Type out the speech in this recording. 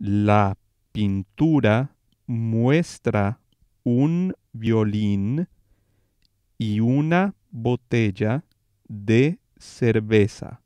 La pintura muestra un violín y una botella de cerveza.